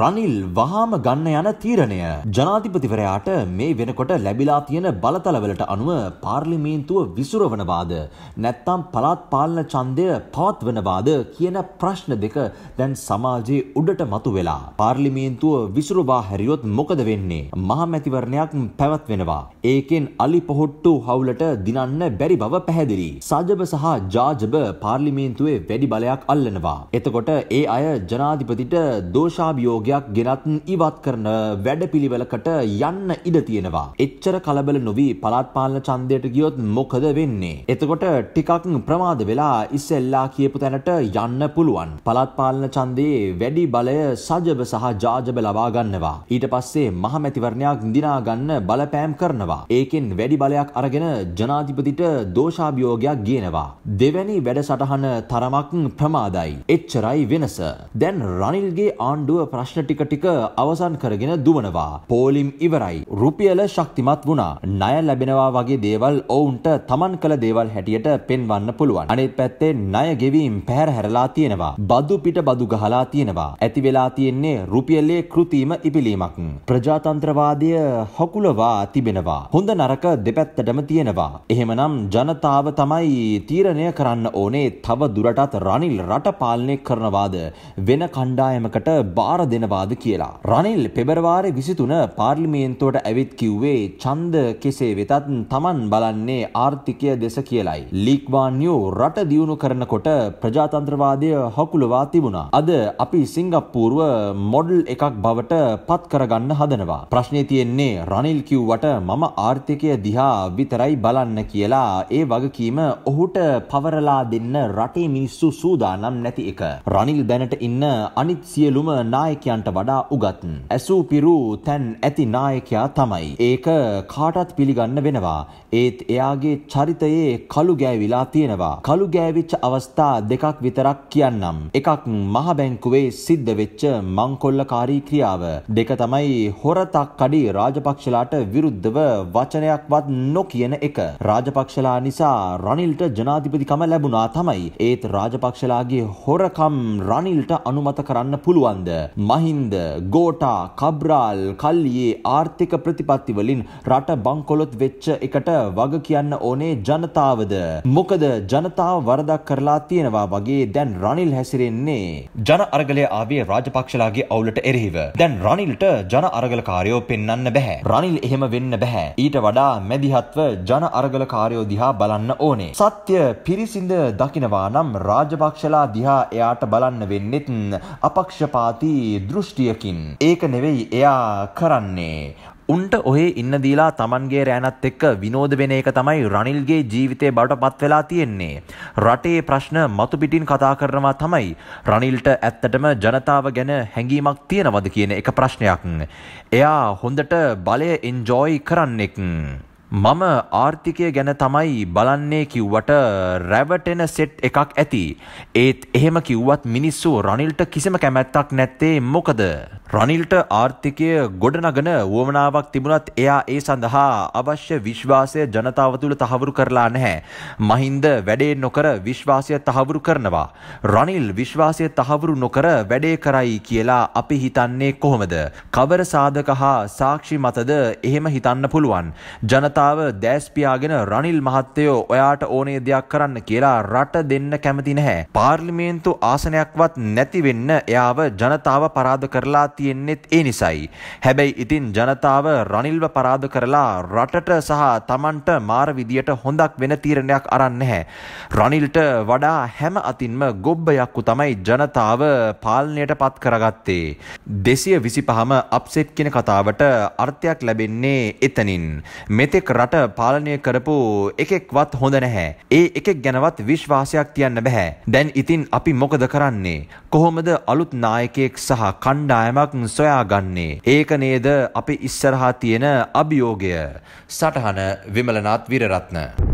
රනිල් වහාම ගන්න යන තීරණය ජනාධිපතිවරයාට මේ වෙනකොට ලැබිලා තියෙන බලතලවලට අනුව පාර්ලිමේන්තුව විසුරවනවාද නැත්තම් පළාත් පාලන ඡන්දය පවත්වනවාද කියන ප්‍රශ්න දෙක දැන් සමාජයේ උඩට මතු වෙලා පාර්ලිමේන්තුව විසුරුවා හැරියොත් මොකද වෙන්නේ මහමැතිවරණයක් පැවැත්වෙනවා ඒකෙන් අලි පොහොට්ටු හවුලට දිනන්න බැරි බව පැහැදිලි සජබ සහ ජාජබ පාර්ලිමේන්තුවේ වැඩි බලයක් අල්ලනවා එතකොට ඒ අය ජනාධිපතිට දෝෂාභියෝග මාර්ගයක් ගෙනත් ඉවත් කරන වැඩපිළිවෙලකට යන්න ඉඩ තියෙනවා. එච්චර කලබල නොවී පළාත් පාලන ඡන්දයට ගියොත් මොකද වෙන්නේ? එතකොට ටිකක් ප්‍රමාද වෙලා ඉස්සෙල්ලා කියපු තැනට යන්න පුළුවන්. පළාත් පාලන ඡන්දයේ වැඩි බලය සජබ සහ ජාජබ ලබා ගන්නවා. ඊට පස්සේ මහමැතිවරණයක් දිනා ගන්න බලපෑම් කරනවා. ඒකෙන් වැඩි බලයක් අරගෙන ජනාධිපතිට දෝෂාභියෝගයක් ගේනවා. දෙවැනි වැඩසටහන තරමක් ප්‍රමාදයි. එච්චරයි වෙනස. දැන් රනිල්ගේ ආණ්ඩුව ප්‍රශ්න ප්‍රශ්න ටික ටික අවසන් කරගෙන දුවනවා. පෝලිම් ඉවරයි. රුපියල ශක්තිමත් වුණා. ණය ලැබෙනවා වගේ දේවල් ඔවුන්ට තමන් කළ දේවල් හැටියට පෙන්වන්න පුළුවන්. අනිත් පැත්තේ ණය ගෙවීම් පැහැර හැරලා තියෙනවා. බදු පිට බදු ගහලා තියෙනවා. ඇති වෙලා තියෙන්නේ රුපියලේ කෘතිම ඉපිලීමක්. ප්‍රජාතන්ත්‍රවාදය හකුලවා තිබෙනවා. හොඳ නරක දෙපැත්තටම තියෙනවා. එහෙමනම් ජනතාව තමයි තීරණය කරන්න ඕනේ තව දුරටත් රනිල් රට පාලනය කරනවාද වෙන කණ්ඩායමකට බාර දෙනව වෙනවාද කියලා. රනිල් පෙබරවාරි විසිතුන පාර්ලිමේන්තුවට ඇවිත් කිව්වේ චන්ද කෙසේ වෙතත් තමන් බලන්නේ ආර්ථිකය දෙස කියලයි. ලීක්වාන්යෝ රට දියුණු කරනකොට ප්‍රජාතන්ත්‍රවාදය හකුලවා තිබුණා. අද අපි සිංගප්පූර්ව මොඩල් එකක් බවට පත් කරගන්න හදනවා. ප්‍රශ්නය තියෙන්නේ රනිල් කිව්වට මම ආර්ථිකය දිහා විතරයි බලන්න කියලා ඒ වගකීම ඔහුට පවරලා දෙන්න රටේ මිනිස්සු සූදානම් නැති එක. රනිල් දැනට ඉන්න අනිත් සියලුම නායකයන් නායකයන්ට වඩා උගත්. ඇසූ පිරූ තැන් ඇති නායකයා තමයි. ඒක කාටත් පිළිගන්න වෙනවා. ඒත් එයාගේ චරිතයේ කළු ගෑවිලා තියෙනවා. කළු ගෑවිච්ච අවස්ථා දෙකක් විතරක් කියන්නම්. එකක් මහබැංකුවේ සිද්ධ වෙච්ච මංකොල්ලකාරී ක්‍රියාව. දෙක තමයි හොරතක් කඩි රාජපක්ෂලාට විරුද්ධව වචනයක්වත් නොකියන එක. රාජපක්ෂලා නිසා රනිල්ට ජනාධිපතිකම ලැබුණා තමයි. ඒත් රාජපක්ෂලාගේ හොරකම් රනිල්ට අනුමත කරන්න පුළුවන්ද? මහ මහින්ද, ගෝටා, කබ්‍රාල්, කල්ලියේ ආර්ථික ප්‍රතිපත්ති වලින් රට බංකොලොත් වෙච්ච එකට වග කියන්න ඕනේ ජනතාවද. මොකද ජනතාව වරදක් කරලා තියෙනවා වගේ දැන් රනිල් හැසිරෙන්නේ. ජන අරගලය ආවේ රාජපක්ෂලාගේ අවුලට එරෙහිව. දැන් රනිල්ට ජන අරගලකාරයෝ පෙන්වන්න බෑ. රනිල් එහෙම වෙන්න බෑ. ඊට වඩා මැදිහත්ව ජන අරගලකාරයෝ දිහා බලන්න ඕනේ. සත්‍ය පිරිසිඳ දකිනවා නම් රාජපක්ෂලා දිහා එයාට බලන්න වෙන්නෙත් අපක්ෂපාතී දෘෂ්ටියකින් ඒක නෙවෙයි එයා කරන්නේ උන්ට ඔහේ ඉන්න දීලා තමන්ගේ රෑනත් එක්ක විනෝද වෙන එක තමයි රනිල්ගේ ජීවිතය බවට පත් වෙලා තියෙන්නේ. රටේ ප්‍රශ්න මතුපිටින් කතා කරනවා තමයි. රනිල්ට ඇත්තටම ජනතාව ගැන හැඟීමක් තියෙනවද කියන එක ප්‍රශ්නයක්. එයා හොඳට බලය එන්ජෝයි කරන්නෙක්. මම ආර්ථිකය ගැන තමයි බලන්නේ කිව්වට රැවටෙන සෙට් එකක් ඇති. ඒත් එහෙම කිව්වත් මිනිස්සු රනිල්ට කිසිම කැමැත්තක් නැත්තේ මොකද. රනිල්ට ආර්ථිකය ගොඩනගන වුවමනාවක් තිබුණත් එයා ඒ සඳහා අවශ්‍ය විශ්වාසය ජනතාව තුළ තහවුරු කරලා නැහැ. මහින්ද වැඩේ නොකර විශ්වාසය තහවුරු කරනවා. රනිල් විශ්වාසය තහවුරු නොකර වැඩේ කරයි කියලා අපි හිතන්නේ කොහොමද. කවර සාධක හා සාක්ෂි මතද එහෙම හිතන්න පුළුවන්. ජනතා ජනතාව දැස්පියාගෙන රනිල් මහත්තයෝ ඔයාට ඕනේ දෙයක් කරන්න කියලා රට දෙන්න කැමති නැහැ. පාර්ලිමේන්තු ආසනයක්වත් නැති වෙන්න එයාව ජනතාව පරාද කරලා තියෙන්නෙත් ඒ නිසයි. හැබැයි ඉතින් ජනතාව රනිල්ව පරාද කරලා රටට සහ Tamanට මාර විදියට හොඳක් වෙන තීරණයක් අරන් නැහැ. රනිල්ට වඩා හැම අතින්ම ගොබ්බයක්කු තමයි ජනතාව පාලනයට පත් කරගත්තේ. දෙසිය විසි පහම අප්සෙට් කෙන කතාවට අර්ථයක් ලැබෙන්නේ එතනින්. මෙතෙක් එක් රට පාලනය කරපු එකෙක්වත් හොඳ නැහැ. ඒ එකෙක් ගැනවත් විශ්වාසයක් තියන්න බැහැ. දැන් ඉතින් අපි මොකද කරන්නේ? කොහොමද අලුත් නායකයෙක් සහ කණ්ඩායමක් සොයාගන්නේ? ඒක නේද අපි ඉස්සරහා තියෙන අභියෝගය. සටහන විමලනාත් විරරත්න.